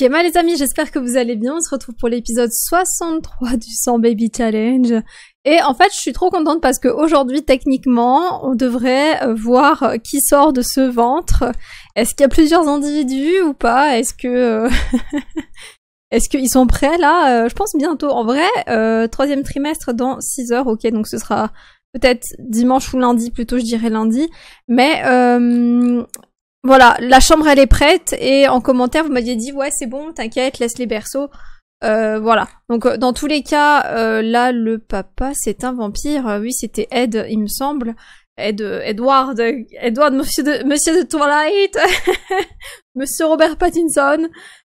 Shema les amis, j'espère que vous allez bien. On se retrouve pour l'épisode 63 du 100 Baby Challenge. Et en fait, je suis trop contente parce que aujourd'hui, techniquement, on devrait euh, voir euh, qui sort de ce ventre. Est-ce qu'il y a plusieurs individus ou pas Est-ce que euh, Est-ce qu'ils sont prêts là Je pense bientôt. En vrai, euh, troisième trimestre dans 6 heures, ok, donc ce sera peut-être dimanche ou lundi, plutôt je dirais lundi. Mais euh, voilà, la chambre elle est prête et en commentaire vous m'aviez dit ouais c'est bon, t'inquiète, laisse les berceaux. Euh, voilà. Donc euh, dans tous les cas, euh, là le papa c'est un vampire. Oui c'était Ed, il me semble. Ed, Edward, Edward, Monsieur de, Monsieur de Twilight, Monsieur Robert Pattinson.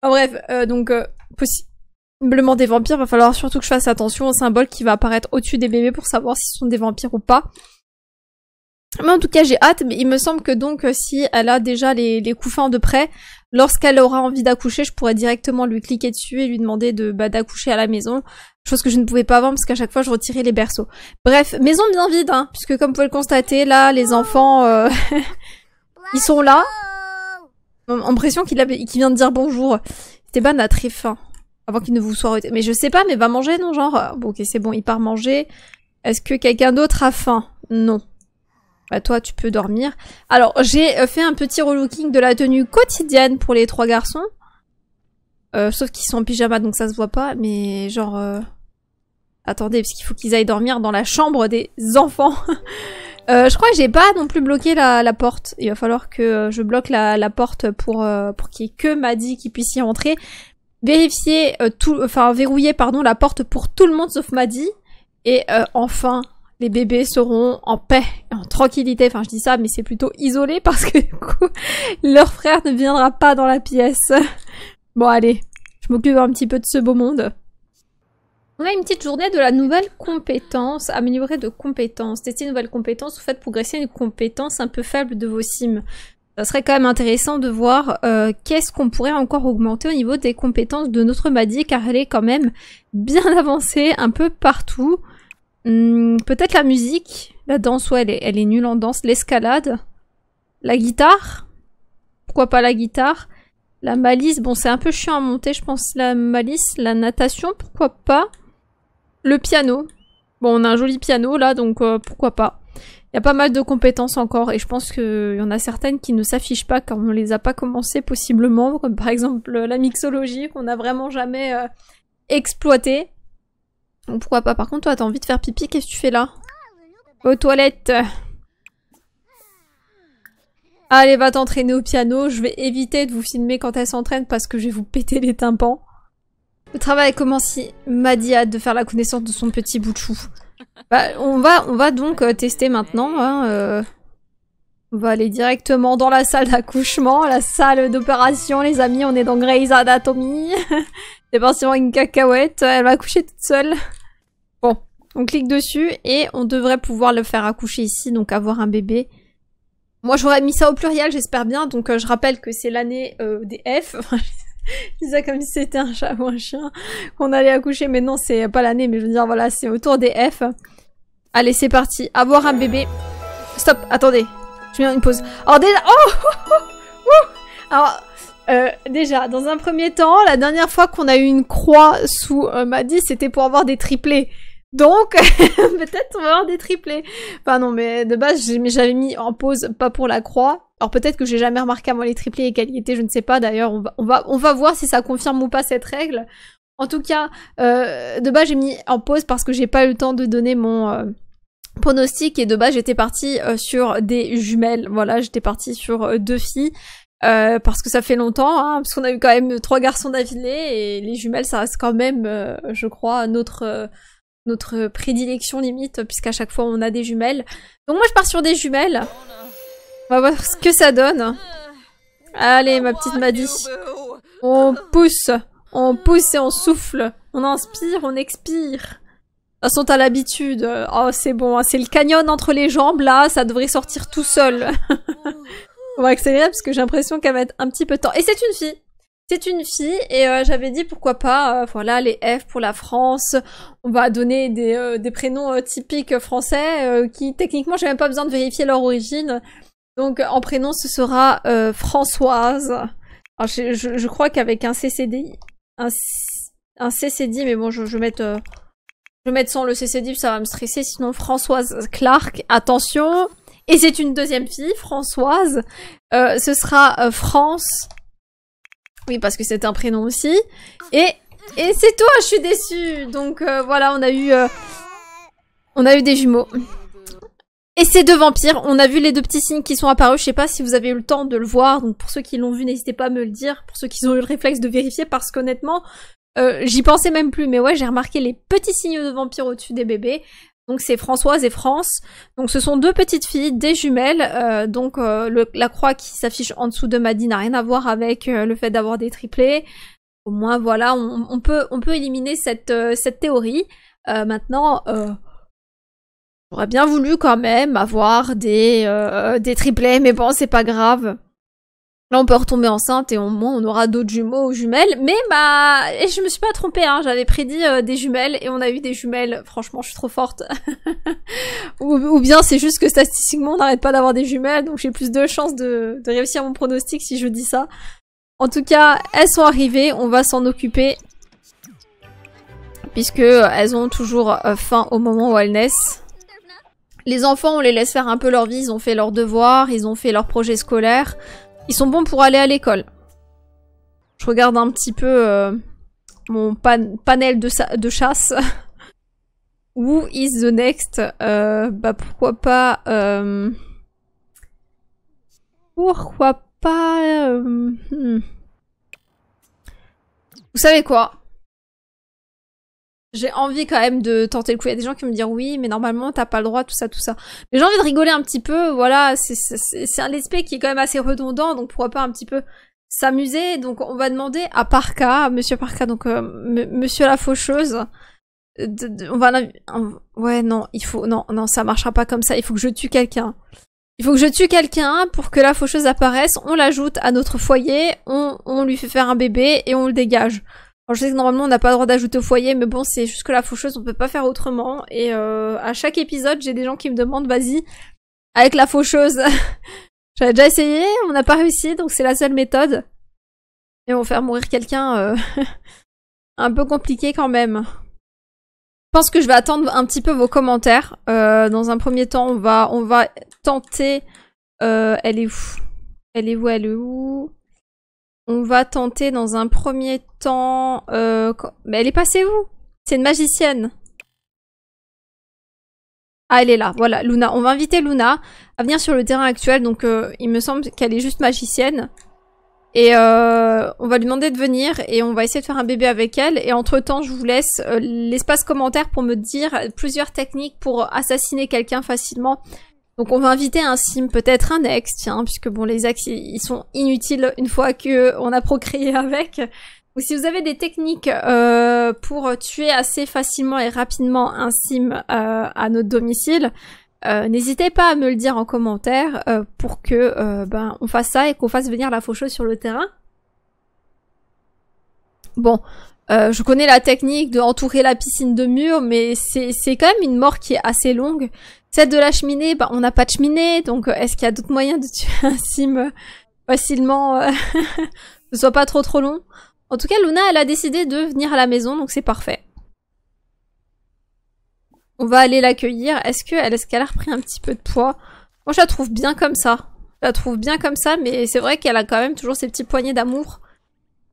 En bref, donc possiblement des vampires. Va falloir surtout que je fasse attention au symbole qui va apparaître au-dessus des bébés pour savoir s'ils sont des vampires ou pas. Mais en tout cas, j'ai hâte, mais il me semble que donc euh, si elle a déjà les, les couffins de près, lorsqu'elle aura envie d'accoucher, je pourrais directement lui cliquer dessus et lui demander de bah, d'accoucher à la maison, chose que je ne pouvais pas avant parce qu'à chaque fois je retirais les berceaux. Bref, maison bien vide, hein, puisque comme vous pouvez le constater, là, les enfants, euh, ils sont là. Impression qu'il qu'il vient de dire bonjour. ban a très faim, avant qu'il ne vous soit... Mais je sais pas, mais va manger, non, genre... Euh, bon, ok, c'est bon, il part manger. Est-ce que quelqu'un d'autre a faim Non. Bah, toi tu peux dormir. Alors j'ai euh, fait un petit relooking de la tenue quotidienne pour les trois garçons. Euh, sauf qu'ils sont en pyjama donc ça se voit pas, mais genre... Euh, attendez, parce qu'il faut qu'ils aillent dormir dans la chambre des enfants. je crois que j'ai pas non plus bloqué la, porte. Il va falloir que je bloque la, porte pour, pour qu'il y ait que Maddy qui puisse y entrer. Vérifier tout, enfin verrouiller pardon la porte pour tout le monde sauf Maddy. Et enfin, les bébés seront en paix en tranquillité. Enfin, je dis ça, mais c'est plutôt isolé parce que du coup, leur frère ne viendra pas dans la pièce. Bon, allez, je m'occupe un petit peu de ce beau monde. On a une petite journée de la nouvelle compétence, améliorer de compétences. Tester une nouvelle compétence, vous faites progresser une compétence un peu faible de vos sims. Ça serait quand même intéressant de voir euh, qu'est-ce qu'on pourrait encore augmenter au niveau des compétences de notre Maddy, car elle est quand même bien avancée un peu partout. Hmm, peut-être la musique. La danse, ouais, elle est, nulle en danse. L'escalade. La guitare. Pourquoi pas la guitare La malice. Bon, c'est un peu chiant à monter, je pense. La malice. La natation, pourquoi pas Le piano. Bon, on a un joli piano là, donc euh, pourquoi pas. Il y a pas mal de compétences encore et je pense qu'il y en a certaines qui ne s'affichent pas quand on les a pas commencées possiblement, comme par exemple la mixologie qu'on n'a vraiment jamais euh, exploité pourquoi pas. Par contre, toi, t'as envie de faire pipi, qu'est-ce que tu fais là Aux toilettes Allez, va t'entraîner au piano. Je vais éviter de vous filmer quand elle s'entraîne parce que je vais vous péter les tympans. Le travail commence si Maddy de faire la connaissance de son petit bout de chou. Bah, on va, on va donc euh, tester maintenant. Hein, euh. On va aller directement dans la salle d'accouchement, la salle d'opération, les amis. On est dans Grey's Anatomy. Eh ben, c'est forcément une cacahuète, elle va accoucher toute seule. Bon, on clique dessus et on devrait pouvoir le faire accoucher ici, donc avoir un bébé. Moi j'aurais mis ça au pluriel, j'espère bien, donc euh, je rappelle que c'est l'année euh, des F. je comme si c'était un chat ou un chien qu'on allait accoucher, mais non c'est pas l'année, mais je veux dire voilà, c'est autour des F. Allez c'est parti, avoir un bébé. Stop, attendez, je viens une pause. Oh, déjà... Oh, oh, oh, oh. Alors... Euh, déjà, dans un premier temps, la dernière fois qu'on a eu une croix sous euh, Maddy, c'était pour avoir des triplés. Donc, peut-être on va avoir des triplés. Enfin non, mais de base, j'avais mis en pause pas pour la croix. Alors peut-être que j'ai jamais remarqué avant les triplés et qualité, je ne sais pas. D'ailleurs, on va, on, va, voir si ça confirme ou pas cette règle. En tout cas, euh, de base, j'ai mis en pause parce que j'ai pas eu le temps de donner mon pronostic et de base j'étais partie sur des jumelles. Voilà, j'étais partie sur deux filles. Euh, parce que ça fait longtemps, hein, parce qu'on a eu quand même trois garçons d'Avilée et les jumelles, ça reste quand même, euh, je crois, notre euh, notre prédilection limite, puisqu'à chaque fois on a des jumelles. Donc moi je pars sur des jumelles. On va voir ce que ça donne. Allez, ma petite Maddy. On pousse, on pousse et on souffle. On inspire, on expire. De toute façon, t'as l'habitude. Oh, c'est bon, hein, c'est le canyon entre les jambes, là, ça devrait sortir tout seul. On va accélérer parce que j'ai l'impression qu'elle va être un petit peu de temps. Et c'est une fille c'est une fille et euh, j'avais dit pourquoi pas, voilà euh, les F pour la France, on va donner des, euh, des prénoms typiques français qui techniquement j'ai même pas besoin de vérifier leur origine. Donc en prénom ce sera Françoise. je, crois qu'avec un CCDI, un, un CCD, mais bon je, je vais mettre je vais mettre sans le CCD ça va me stresser sinon Françoise Clark. Attention, et c'est une deuxième fille, Françoise. Euh, ce sera euh, France. Oui, parce que c'est un prénom aussi. Et, et c'est toi, je suis déçue. Donc euh, voilà, on a eu... on a eu des jumeaux. Et ces deux vampires, on a vu les deux petits signes qui sont apparus, je sais pas si vous avez eu le temps de le voir, donc pour ceux qui l'ont vu, n'hésitez pas à me le dire, pour ceux qui ont eu le réflexe de vérifier, parce qu'honnêtement, j'y pensais même plus, mais ouais, j'ai remarqué les petits signes de vampires au-dessus des bébés, donc c'est Françoise et France. Donc ce sont deux petites filles, des jumelles. Euh, donc euh, le, la croix qui s'affiche en dessous de Maddy n'a rien à voir avec euh, le fait d'avoir des triplés. Au moins voilà, on, on peut, on peut éliminer cette, cette théorie. maintenant, j'aurais bien voulu quand même avoir des, des triplés, mais bon c'est pas grave. Là, on peut retomber enceinte et au moins on aura d'autres jumeaux ou jumelles. Mais bah, et je me suis pas trompée, hein. j'avais prédit euh, des jumelles et on a eu des jumelles. Franchement, je suis trop forte. ou, bien c'est juste que statistiquement, on n'arrête pas d'avoir des jumelles, donc j'ai plus de chances de, réussir mon pronostic si je dis ça. En tout cas, elles sont arrivées, on va s'en occuper. Puisque euh, elles ont toujours euh, faim au moment où elles naissent. Les enfants, on les laisse faire un peu leur vie, ils ont fait leurs devoirs, ils ont fait leurs projets scolaires. Ils sont bons pour aller à l'école. Je regarde un petit peu euh, mon panel de, de chasse. Who is the next euh, Bah pourquoi pas... Euh, pourquoi pas... Hmm. Vous savez quoi j'ai envie quand même de tenter le coup. Il y a des gens qui me disent oui, mais normalement t'as pas le droit, tout ça, tout ça. Mais j'ai envie de rigoler un petit peu, voilà, c'est un aspect qui est quand même assez redondant, donc pourquoi pas un petit peu s'amuser. Donc on va demander à Parka, Monsieur Parca, donc euh, Monsieur la faucheuse, on va ouais non, il faut non non ça marchera pas comme ça. Il faut que je tue quelqu'un. Il faut que je tue quelqu'un pour que la faucheuse apparaisse. On l'ajoute à notre foyer, on, on lui fait faire un bébé et on le dégage. Alors, je sais que normalement on n'a pas le droit d'ajouter au foyer, mais bon, c'est jusque la faucheuse, on peut pas faire autrement. Et euh, à chaque épisode, j'ai des gens qui me demandent, vas-y, avec la faucheuse. J'avais déjà essayé, on n'a pas réussi, donc c'est la seule méthode. Et on va faire mourir quelqu'un euh, un peu compliqué quand même. Je pense que je vais attendre un petit peu vos commentaires. Euh, dans un premier temps, on va, on va tenter. elle est où Elle est où Elle est où on va tenter dans un premier temps... Euh, mais elle est passée où C'est une magicienne. Ah, elle est là. Voilà, Luna. On va inviter Luna à venir sur le terrain actuel. Donc, euh, il me semble qu'elle est juste magicienne. Et euh, on va lui demander de venir et on va essayer de faire un bébé avec elle. Et entre-temps, je vous laisse l'espace commentaire pour me dire plusieurs techniques pour assassiner quelqu'un facilement. Donc on va inviter un sim, peut-être un ex, tiens, puisque bon les ex ils sont inutiles une fois que euh, on a procréé avec. Ou si vous avez des techniques euh, pour tuer assez facilement et rapidement un sim euh, à notre domicile, n'hésitez pas à me le dire en commentaire pour que ben on fasse ça et qu'on fasse venir la faucheuse sur le terrain. Bon, je connais la technique d'entourer la piscine de mur, mais c'est quand même une mort qui est assez longue. Celle de la cheminée, bah, on n'a pas de cheminée, donc euh, est-ce qu'il y a d'autres moyens de tuer un sim euh, facilement euh, Ce soit pas trop trop long. En tout cas, Luna, elle a décidé de venir à la maison, donc c'est parfait. On va aller l'accueillir. Est-ce qu'elle est qu'elle a repris un petit peu de poids Moi, je la trouve bien comme ça. Je la trouve bien comme ça, mais c'est vrai qu'elle a quand même toujours ses petits poignets d'amour.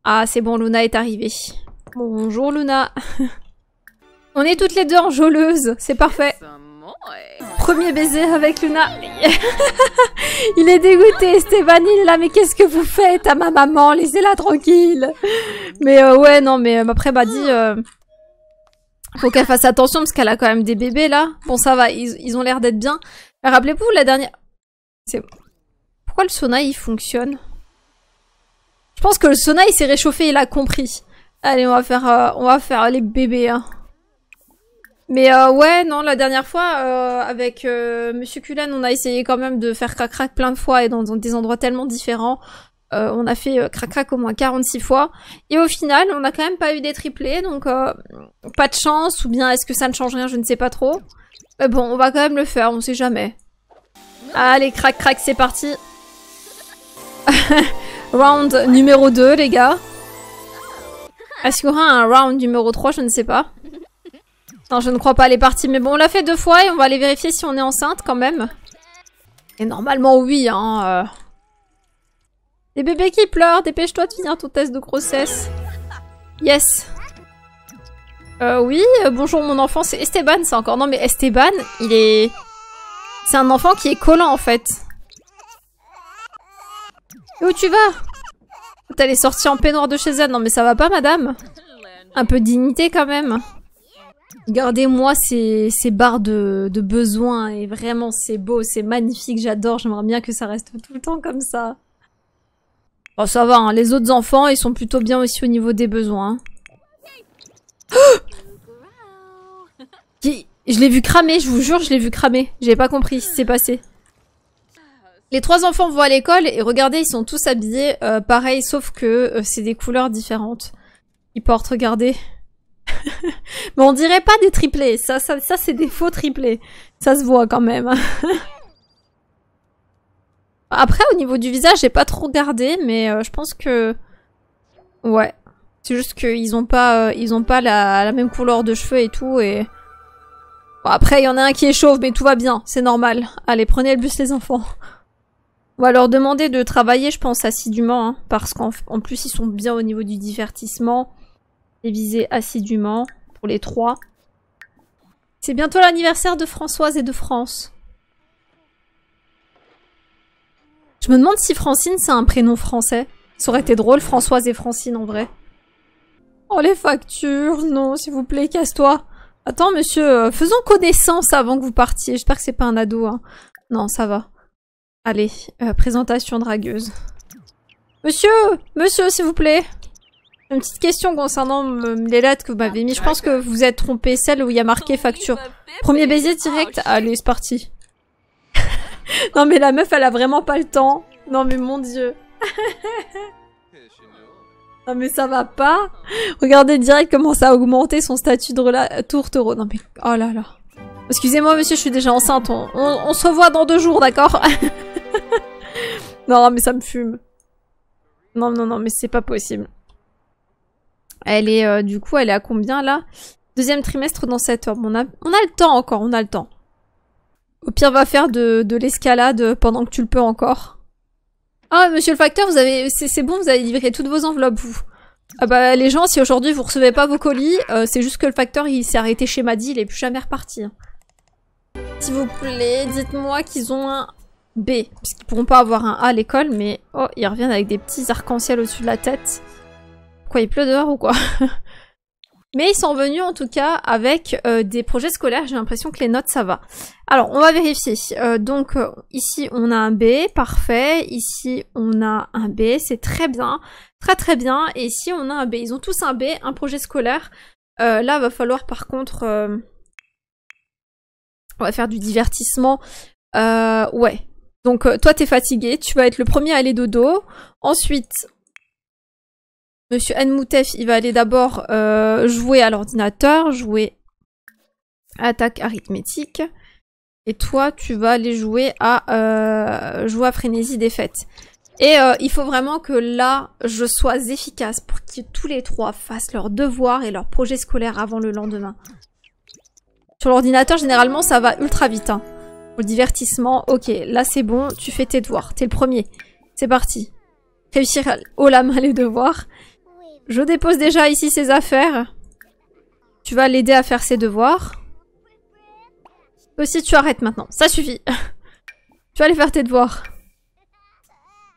Ah, c'est bon, Luna est arrivée. Bonjour, Luna. On est toutes les deux enjôleuses, c'est parfait. Premier baiser avec Luna. il est dégoûté, Stéphanie là, mais qu'est-ce que vous faites à ma maman Laissez-la tranquille. Mais euh, ouais, non, mais euh, après, m'a dit... Euh, faut qu'elle fasse attention parce qu'elle a quand même des bébés là. Bon, ça va, ils, ont l'air d'être bien. Rappelez-vous la dernière. C'est pourquoi le sauna il fonctionne Je pense que le sauna s'est réchauffé, il a compris. Allez, on va faire, on va faire les bébés. Hein. Mais euh, ouais, non, la dernière fois, euh, avec euh, Monsieur Cullen, on a essayé quand même de faire crac-crac plein de fois et dans, des endroits tellement différents. on a fait crac-crac au moins 46 fois. Et au final, on n'a quand même pas eu des triplés, donc pas de chance, ou bien est-ce que ça ne change rien, je ne sais pas trop. Mais bon, on va quand même le faire, on sait jamais. Allez, crac-crac, c'est parti Round numéro 2, les gars. Est-ce qu'il y aura un round numéro 3, je ne sais pas. Non, je ne crois pas, elle est partie. Mais bon, on l'a fait deux fois et on va aller vérifier si on est enceinte quand même. Et normalement, oui, hein. Euh. bébés qui pleurent, dépêche-toi de finir ton test de grossesse. Yes. Euh, oui, euh, bonjour mon enfant, c'est Esteban, c'est encore... Non, mais Esteban, il est... C'est un enfant qui est collant, en fait. où tu vas les sortie en peignoir de chez elle. Non, mais ça va pas, madame Un peu de dignité, quand même regardez moi ces, ces barres de, de et vraiment c'est beau, c'est magnifique, j'adore, j'aimerais bien que ça reste tout le temps comme ça. Bon ça va, hein. les autres enfants ils sont plutôt bien aussi au niveau des besoins. Hein. Oh je l'ai vu cramer, je vous jure, je l'ai vu cramer. J'ai pas compris ce qui s'est passé. Les trois enfants vont à l'école et regardez, ils sont tous habillés euh, pareil, sauf que euh, c'est des couleurs différentes. Ils portent, regardez. Mais on dirait pas des triplés. Ça, ça, c'est des faux triplés. Ça se voit quand même. Hein. Après, au niveau du visage, j'ai pas trop regardé, mais euh, je pense que... Ouais. C'est juste qu'ils ont pas, ils ont pas euh, la, même couleur de cheveux et tout, et... après, il y en a un qui est chauve, mais tout va bien. C'est normal. Allez, prenez le bus, les enfants. On va leur demander de travailler, je pense, assidûment, hein, parce qu'en plus, ils sont bien au niveau du divertissement viser assidûment pour les trois. C'est bientôt l'anniversaire de Françoise et de France. Je me demande si Francine c'est un prénom français. Ça aurait été drôle, Françoise et Francine en vrai. Oh les factures, non, s'il vous plaît, casse-toi. Attends monsieur, euh, faisons connaissance avant que vous partiez. J'espère que c'est pas un ado. Hein. Non, ça va. Allez, euh, présentation dragueuse. Monsieur Monsieur, s'il vous plaît une petite question concernant euh, les lettres que vous m'avez mis. Je pense que vous êtes trompé, celle où il y a marqué facture. Bah, Premier baiser direct. Allez, c'est parti. non mais la meuf, elle a vraiment pas le temps. Non mais mon dieu. non mais ça va pas. Regardez direct comment ça a augmenté son statut de rela tourtereau. Non mais oh là là. Excusez-moi monsieur, je suis déjà enceinte. On, se revoit dans deux jours, d'accord Non mais ça me fume. Non non non mais c'est pas possible. Elle est euh, du coup, elle est à combien là Deuxième trimestre dans cette On a, on a le temps encore, on a le temps. Au pire, va faire de, l'escalade pendant que tu le peux encore. Ah, monsieur le facteur, vous avez, c'est bon, vous avez livré toutes vos enveloppes, vous. Ah bah, les gens, si aujourd'hui vous recevez pas vos colis, euh, c'est juste que le facteur, il s'est arrêté chez Maddy, il est plus jamais reparti. Hein. S'il vous plaît, dites-moi qu'ils ont un B, parce qu'ils pourront pas avoir un A à l'école, mais oh, ils reviennent avec des petits arcs-en-ciel au-dessus de la tête. Quoi, il pleut dehors ou quoi Mais ils sont venus en tout cas avec euh, des projets scolaires, j'ai l'impression que les notes ça va. Alors on va vérifier. Euh, donc euh, ici on a un B, parfait. Ici on a un B, c'est très bien, très très bien. Et ici on a un B. Ils ont tous un B, un projet scolaire. là va falloir par contre... On va faire du divertissement. ouais. Donc toi t'es fatigué, tu vas être le premier à aller dodo. Ensuite Monsieur Nmoutef, il va aller d'abord euh, jouer à l'ordinateur, jouer à attaque arithmétique. Et toi, tu vas aller jouer à, euh, jouer à frénésie Défaite. Et euh, il faut vraiment que là, je sois efficace pour que tous les trois fassent leurs devoirs et leurs projets scolaires avant le lendemain. Sur l'ordinateur, généralement, ça va ultra vite. Hein. Pour le divertissement, ok, là c'est bon, tu fais tes devoirs, t'es le premier. C'est parti. Réussir haut la main les devoirs. Je dépose déjà ici ses affaires. Tu vas l'aider à faire ses devoirs. Aussi, tu arrêtes maintenant. Ça suffit. tu vas aller faire tes devoirs.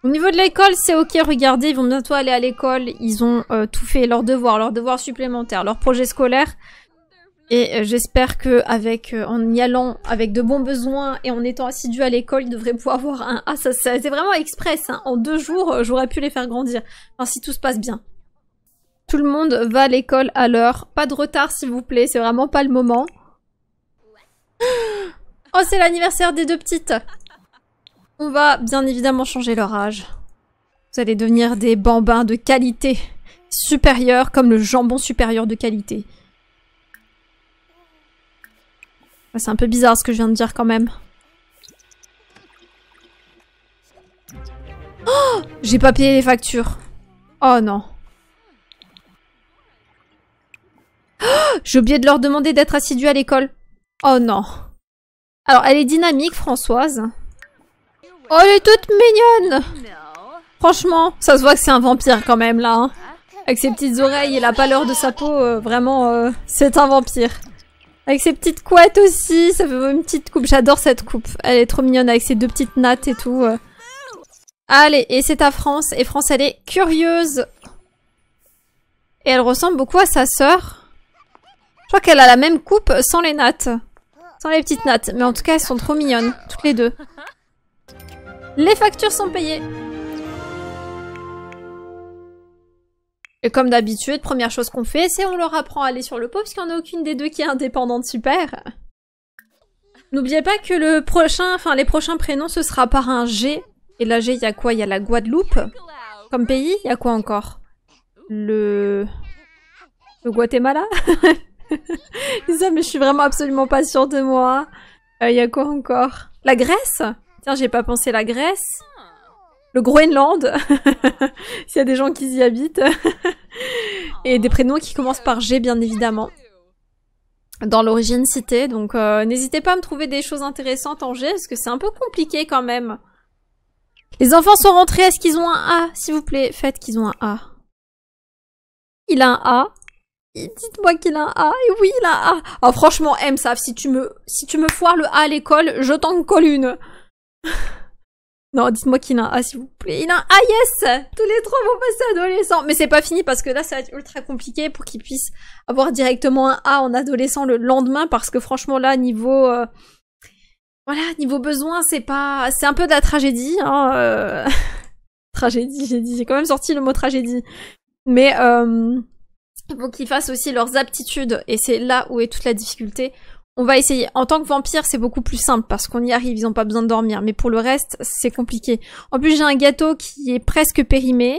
Au niveau de l'école, c'est ok, regardez, ils vont bientôt aller à l'école. Ils ont euh, tout fait, leurs devoirs, leurs devoirs supplémentaires, leurs projets scolaires. Et euh, j'espère que avec, euh, en y allant avec de bons besoins et en étant assidu à l'école, ils devraient pouvoir avoir un... Ah, ça, c'est vraiment express, hein. En deux jours, j'aurais pu les faire grandir. Enfin, si tout se passe bien. Tout le monde va à l'école à l'heure. Pas de retard, s'il vous plaît. C'est vraiment pas le moment. Oh, c'est l'anniversaire des deux petites. On va bien évidemment changer leur âge. Vous allez devenir des bambins de qualité supérieure, comme le jambon supérieur de qualité. C'est un peu bizarre ce que je viens de dire quand même. Oh, j'ai pas payé les factures. Oh non. Oh, j'ai oublié de leur demander d'être assidue à l'école. Oh non. Alors, elle est dynamique, Françoise. Oh, elle est toute mignonne Franchement, ça se voit que c'est un vampire quand même, là. Hein. Avec ses petites oreilles et la pâleur de sa peau, euh, vraiment, euh, c'est un vampire. Avec ses petites couettes aussi, ça fait une petite coupe. J'adore cette coupe. Elle est trop mignonne avec ses deux petites nattes et tout. Euh. Allez, et c'est à France. Et France, elle est curieuse. Et elle ressemble beaucoup à sa sœur crois qu'elle a la même coupe sans les nattes. Sans les petites nattes. Mais en tout cas, elles sont trop mignonnes, toutes les deux. Les factures sont payées. Et comme d'habitude, première chose qu'on fait, c'est on leur apprend à aller sur le pot, Qu'il n'y en a aucune des deux qui est indépendante super. N'oubliez pas que le prochain, enfin les prochains prénoms, ce sera par un G. Et là, G, il y a quoi Il y a la Guadeloupe. Comme pays, il y a quoi encore Le... Le Guatemala mais je suis vraiment absolument pas sûre de moi. Il euh, y a quoi encore La Grèce Tiens, j'ai pas pensé la Grèce. Le Groenland, s'il y a des gens qui y habitent. Et des prénoms qui commencent par G, bien évidemment. Dans l'origine citée, donc euh, n'hésitez pas à me trouver des choses intéressantes en G, parce que c'est un peu compliqué quand même. Les enfants sont rentrés, est-ce qu'ils ont un A S'il vous plaît, faites qu'ils ont un A. Il a un A, Dites-moi qu'il a un A. Et oui, il a un A. Ah, franchement, M, ça, si tu me, si tu me foires le A à l'école, je t'en colle une. non, dites-moi qu'il a un A, s'il vous plaît. Il a un A, yes! Tous les trois vont passer adolescent. Mais c'est pas fini parce que là, ça va être ultra compliqué pour qu'il puisse avoir directement un A en adolescent le lendemain parce que franchement, là, niveau, euh, voilà, niveau besoin, c'est pas, c'est un peu de la tragédie, hein, euh. tragédie, j'ai dit, j'ai quand même sorti le mot tragédie. Mais, euh... Il faut qu'ils fassent aussi leurs aptitudes et c'est là où est toute la difficulté. On va essayer. En tant que vampire, c'est beaucoup plus simple parce qu'on y arrive, ils ont pas besoin de dormir. Mais pour le reste, c'est compliqué. En plus, j'ai un gâteau qui est presque périmé.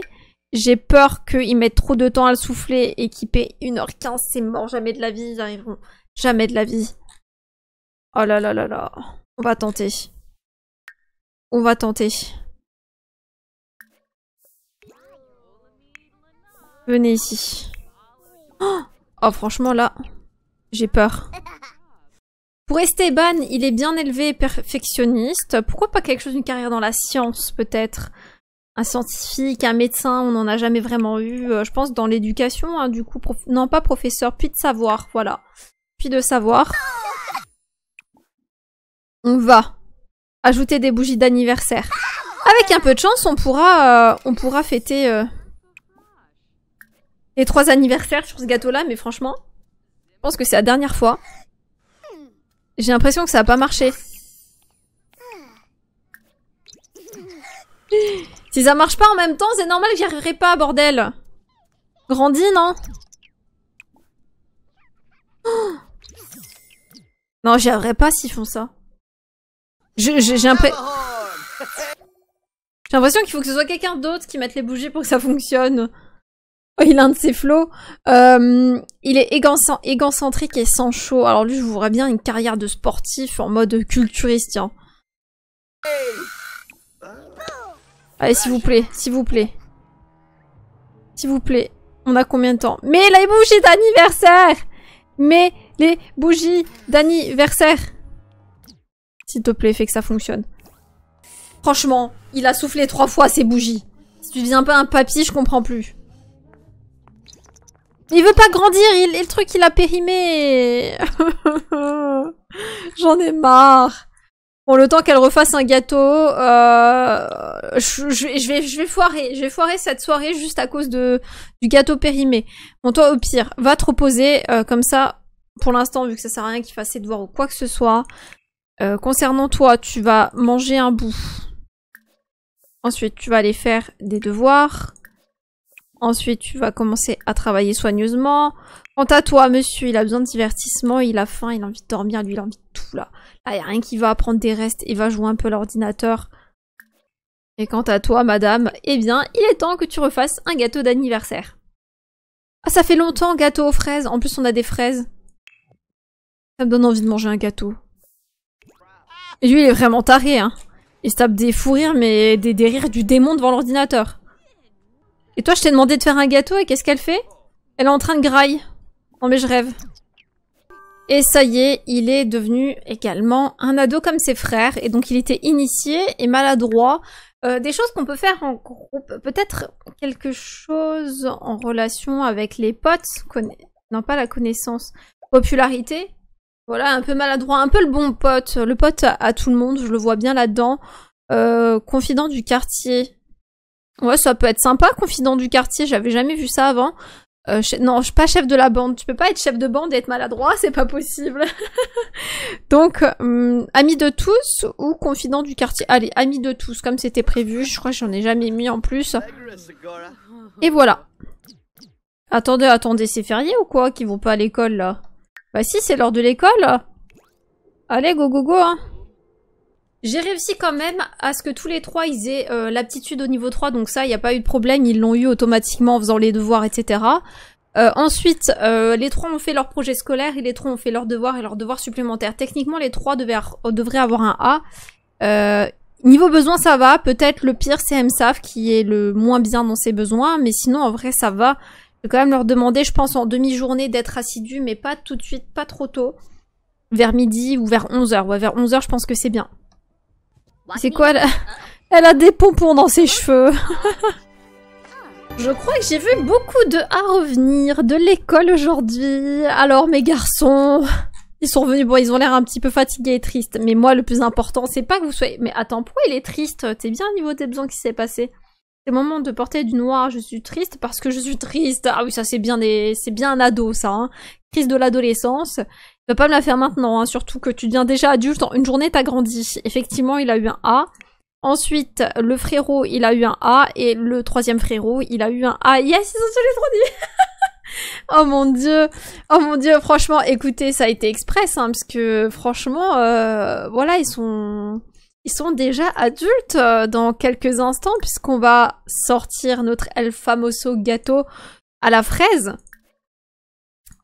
J'ai peur qu'ils mettent trop de temps à le souffler et qu'ils paient 1h15, c'est mort, jamais de la vie, ils arriveront. Jamais de la vie. Oh là là là là. On va tenter. On va tenter. Venez ici. Oh, franchement, là, j'ai peur. Pour Esteban, il est bien élevé et perfectionniste. Pourquoi pas quelque chose, d'une carrière dans la science, peut-être Un scientifique, un médecin, on n'en a jamais vraiment eu. Euh, je pense dans l'éducation, hein, du coup. Non, pas professeur, puis de savoir, voilà. Puis de savoir. On va ajouter des bougies d'anniversaire. Avec un peu de chance, on pourra, euh, on pourra fêter... Euh, et trois anniversaires sur ce gâteau-là, mais franchement, je pense que c'est la dernière fois. J'ai l'impression que ça n'a pas marché. Si ça marche pas en même temps, c'est normal que j'y arriverai pas, bordel Grandis, non Non, j'y arriverai pas s'ils font ça. J'ai J'ai l'impression qu'il faut que ce soit quelqu'un d'autre qui mette les bougies pour que ça fonctionne. Il un de ses flots. Euh, il est égocentrique et sans chaud. Alors lui, je voudrais bien une carrière de sportif en mode culturiste. Allez, s'il vous plaît, s'il vous plaît. S'il vous plaît. On a combien de temps Mais les bougies d'anniversaire Mais les bougies d'anniversaire S'il te plaît, fais que ça fonctionne. Franchement, il a soufflé trois fois ses bougies. Si tu deviens pas un papy, je comprends plus. Il veut pas grandir, il, le truc il a périmé. J'en ai marre. Bon, le temps qu'elle refasse un gâteau, euh, je, vais, je vais foirer, je vais foirer cette soirée juste à cause de du gâteau périmé. Bon, toi au pire, va te reposer euh, comme ça. Pour l'instant, vu que ça sert à rien qu'il fasse ses devoirs ou quoi que ce soit. Euh, concernant toi, tu vas manger un bout. Ensuite, tu vas aller faire des devoirs. Ensuite, tu vas commencer à travailler soigneusement. Quant à toi, monsieur, il a besoin de divertissement, il a faim, il a envie de dormir, lui, il a envie de tout, là. Là, il a rien qui va prendre des restes et va jouer un peu à l'ordinateur. Et quant à toi, madame, eh bien, il est temps que tu refasses un gâteau d'anniversaire. Ah, ça fait longtemps, gâteau aux fraises. En plus, on a des fraises. Ça me donne envie de manger un gâteau. Et lui, il est vraiment taré, hein. Il se tape des fous rires, mais des, des rires du démon devant l'ordinateur. Et toi, je t'ai demandé de faire un gâteau et qu'est-ce qu'elle fait Elle est en train de graille. Non mais je rêve. Et ça y est, il est devenu également un ado comme ses frères. Et donc il était initié et maladroit. Euh, des choses qu'on peut faire en groupe. Peut-être quelque chose en relation avec les potes. Non, pas la connaissance. Popularité. Voilà, un peu maladroit. Un peu le bon pote. Le pote à, tout le monde, je le vois bien là-dedans. Euh, confident du quartier. Ouais, ça peut être sympa, confident du quartier, j'avais jamais vu ça avant. Euh, non, je suis pas chef de la bande. Tu peux pas être chef de bande et être maladroit, c'est pas possible. Donc, euh, ami de tous ou confident du quartier. Allez, ami de tous, comme c'était prévu. Je crois que j'en ai jamais mis en plus. Et voilà. Attendez, attendez, c'est férié ou quoi Qui vont pas à l'école, là Bah si, c'est l'heure de l'école. Allez, go go go, hein. J'ai réussi quand même à ce que tous les trois ils aient euh, l'aptitude au niveau 3, donc ça, il n'y a pas eu de problème, ils l'ont eu automatiquement en faisant les devoirs, etc. Euh, ensuite, euh, les trois ont fait leur projet scolaire et les trois ont fait leurs devoirs et leurs devoirs supplémentaires. Techniquement, les trois devraient avoir un A. niveau besoin, ça va. Peut-être le pire, c'est MSAF qui est le moins bien dans ses besoins, mais sinon, en vrai, ça va. Je vais quand même leur demander, je pense, en demi-journée d'être assidu, mais pas tout de suite, pas trop tôt. Vers midi ou vers 11h. Ouais, vers 11h, je pense que c'est bien. Bah, c'est quoi ah. Elle a des pompons dans ses cheveux. Ah. Je crois que j'ai vu beaucoup de à revenir de l'école aujourd'hui. Alors mes garçons, ils sont revenus. Bon, ils ont l'air un petit peu fatigués et tristes. Mais moi, le plus important, c'est pas que vous soyez. Mais attends, pourquoi il est triste T'es bien au niveau des besoins qui s'est passé. C'est le moment de porter du noir. Je suis triste parce que je suis triste. Ah oui, ça c'est bien des, c'est bien un ado ça. Crise hein. de l'adolescence. Tu pas me la faire maintenant, hein, surtout que tu viens déjà adulte. En une journée, t'as grandi. Effectivement, il a eu un A. Ensuite, le frérot, il a eu un A. Et le troisième frérot, il a eu un A. Yes, ils ont tous les trois Oh mon dieu, oh mon dieu, franchement, écoutez, ça a été express, hein, parce que franchement, euh, voilà, ils sont, ils sont déjà adultes euh, dans quelques instants, puisqu'on va sortir notre El Famoso gâteau à la fraise.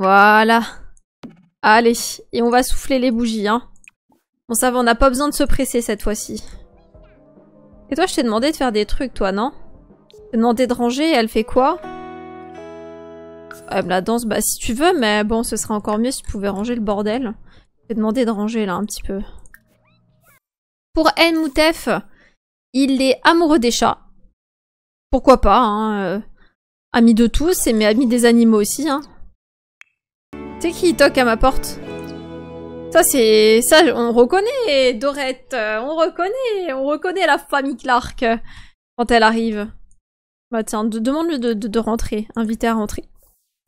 Voilà. Allez, et on va souffler les bougies, hein. Bon, ça on n'a pas besoin de se presser cette fois-ci. Et toi, je t'ai demandé de faire des trucs, toi, non Je demandé de ranger, elle fait quoi La danse, bah si tu veux, mais bon, ce serait encore mieux si tu pouvais ranger le bordel. Je t'ai demandé de ranger, là, un petit peu. Pour N. Moutef, il est amoureux des chats. Pourquoi pas, hein euh, Ami de tous, mais ami des animaux aussi, hein c'est qui toque à ma porte Ça c'est... Ça on reconnaît Dorette euh, On reconnaît On reconnaît la famille Clark euh, quand elle arrive. Bah tiens, demande-lui de, de, rentrer. Inviter à rentrer.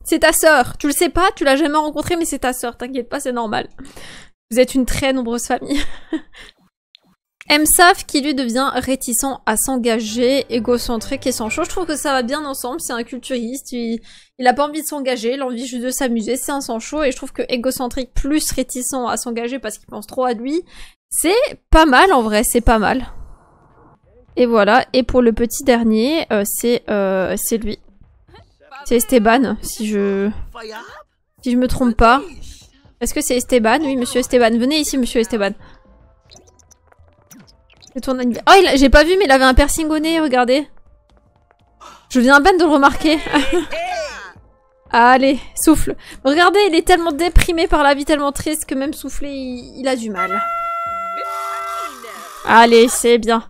C'est ta sœur Tu le sais pas, tu l'as jamais rencontrée mais c'est ta sœur, t'inquiète pas, c'est normal. Vous êtes une très nombreuse famille. Msaf qui lui devient réticent à s'engager, égocentrique et sans chaud. Je trouve que ça va bien ensemble, c'est un culturiste, il, a pas envie de s'engager, il a envie juste de s'amuser, c'est un sans chaud et je trouve que égocentrique plus réticent à s'engager parce qu'il pense trop à lui, c'est pas mal en vrai, c'est pas mal. Et voilà, et pour le petit dernier, euh, c'est euh, c'est lui. C'est Esteban, si je... Si je me trompe pas. Est-ce que c'est Esteban Oui, monsieur Esteban. Venez ici, monsieur Esteban. Oh, j'ai pas vu, mais il avait un piercing au nez, regardez. Je viens à peine de le remarquer. Allez, souffle. Regardez, il est tellement déprimé par la vie, tellement triste que même souffler, il, a du mal. Allez, c'est bien.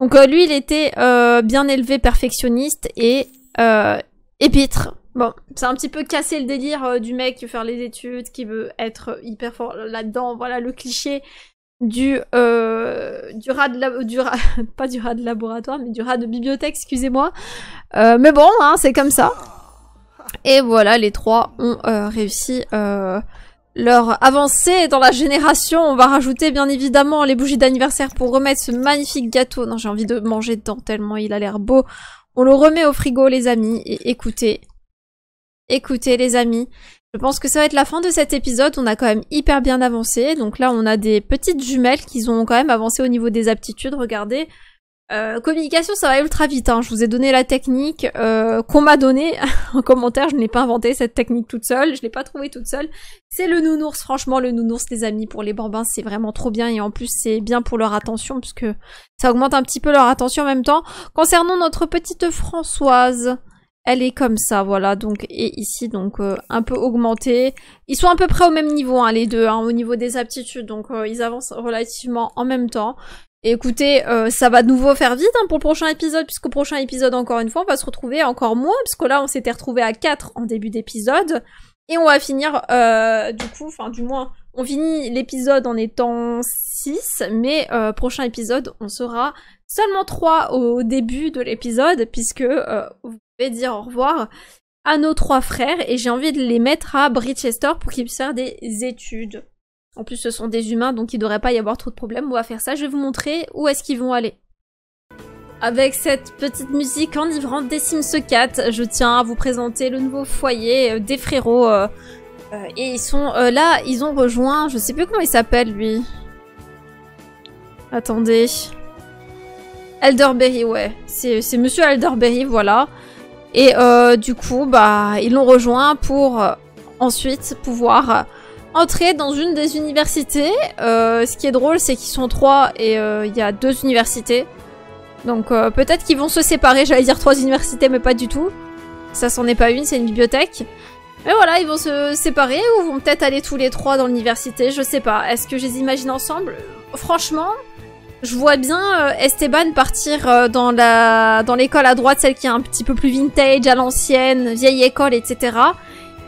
Donc euh, lui, il était euh, bien élevé, perfectionniste et euh, épître. Bon, c'est un petit peu cassé le délire du mec qui veut faire les études, qui veut être hyper fort là-dedans. Voilà le cliché du, euh, du rat de la, pas du rat de laboratoire, mais du rat de bibliothèque, excusez-moi. Euh, mais bon, hein, c'est comme ça. Et voilà, les trois ont euh, réussi euh, leur avancée dans la génération. On va rajouter bien évidemment les bougies d'anniversaire pour remettre ce magnifique gâteau. Non, j'ai envie de manger dedans tellement il a l'air beau. On le remet au frigo, les amis, et écoutez. Écoutez, les amis, je pense que ça va être la fin de cet épisode, on a quand même hyper bien avancé, donc là on a des petites jumelles qui ont quand même avancé au niveau des aptitudes, regardez. Euh, communication ça va ultra vite, hein. je vous ai donné la technique euh, qu'on m'a donnée en commentaire, je ne l'ai pas inventée cette technique toute seule, je l'ai pas trouvée toute seule. C'est le nounours, franchement le nounours les amis pour les bambins c'est vraiment trop bien et en plus c'est bien pour leur attention puisque ça augmente un petit peu leur attention en même temps. Concernant notre petite Françoise elle est comme ça, voilà. Donc et ici donc euh, un peu augmentée. Ils sont à peu près au même niveau hein, les deux, hein, au niveau des aptitudes. Donc euh, ils avancent relativement en même temps. Et écoutez, euh, ça va de nouveau faire vite hein, pour le prochain épisode, puisqu'au prochain épisode encore une fois, on va se retrouver encore moins, puisque là on s'était retrouvé à 4 en début d'épisode. Et on va finir, du coup, enfin du moins, on finit l'épisode en étant 6, mais prochain épisode, on sera seulement 3 au début de l'épisode, puisque je vais dire au revoir à nos trois frères et j'ai envie de les mettre à Bridchester pour qu'ils puissent faire des études. En plus, ce sont des humains, donc il ne devrait pas y avoir trop de problèmes. On va faire ça, je vais vous montrer où est-ce qu'ils vont aller. Avec cette petite musique enivrante des Sims 4, je tiens à vous présenter le nouveau foyer euh, des frérots. Euh, euh, et ils sont là, ils ont rejoint, je sais plus comment il s'appelle lui. Attendez. Elderberry, ouais. C'est Monsieur Elderberry, voilà. Et euh, du coup, bah, ils l'ont rejoint pour euh, ensuite pouvoir euh, entrer dans une des universités. ce qui est drôle, c'est qu'ils sont trois et il y a deux universités. Donc peut-être qu'ils vont se séparer, j'allais dire trois universités, mais pas du tout. Ça, c'en est pas une, c'est une bibliothèque. Mais voilà, ils vont se séparer ou vont peut-être aller tous les trois dans l'université, je sais pas. Est-ce que je les imagine ensemble Franchement, je vois bien euh, Esteban partir euh, dans la dans l'école à droite, celle qui est un petit peu plus vintage, à l'ancienne, vieille école, etc.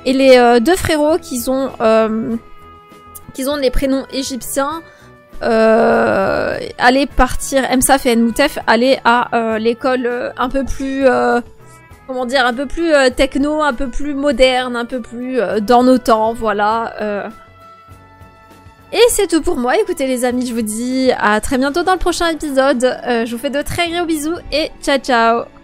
Et les euh, deux frérots qui ont ont les prénoms égyptiens euh, aller partir et Enmoutef aller à l'école un peu plus comment dire un peu plus techno, un peu plus moderne, un peu plus dans nos temps, voilà. Et c'est tout pour moi, écoutez les amis, je vous dis à très bientôt dans le prochain épisode, euh, je vous fais de très gros bisous et ciao ciao